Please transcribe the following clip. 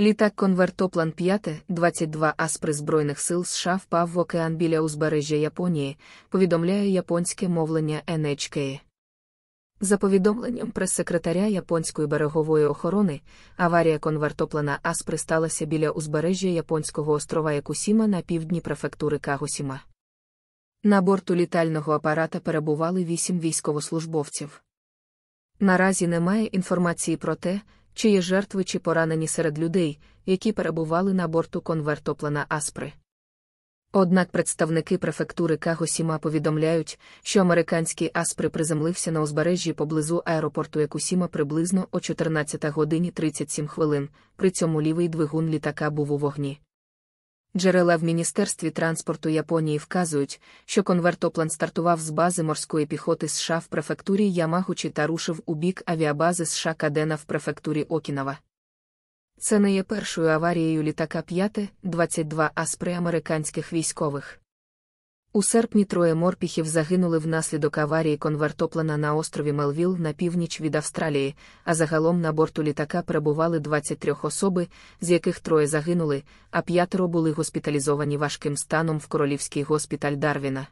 Літак конвертоплан 5-22 Аспри Збройних сил США впав в океан біля узбережжя Японії, повідомляє японське мовлення NHK. За повідомленням прес-секретаря японської берегової охорони, аварія конвертоплана Аспри сталася біля узбережжя японського острова Якусіма на півдні префектури Кагусіма. На борту літального апарата перебували вісім військовослужбовців. Наразі немає інформації про те, чи є жертви чи поранені серед людей, які перебували на борту конвертоплана Аспри. Однак представники префектури Кагосіма повідомляють, що американський Аспри приземлився на узбережжі поблизу аеропорту Якусіма приблизно о 14 годині 37 хвилин, при цьому лівий двигун літака був у вогні. Джерела в Міністерстві транспорту Японії вказують, що конвертоплан стартував з бази морської піхоти США в префектурі Ямагучі та рушив у бік авіабази США Кадена в префектурі Окінава. Це не є першою аварією літака 5-22А спри американських військових. У серпні троє морпіхів загинули внаслідок аварії конвертоплана на острові Мелвіл на північ від Австралії, а загалом на борту літака перебували 23 особи, з яких троє загинули, а п'ятеро були госпіталізовані важким станом в королівський госпіталь Дарвіна.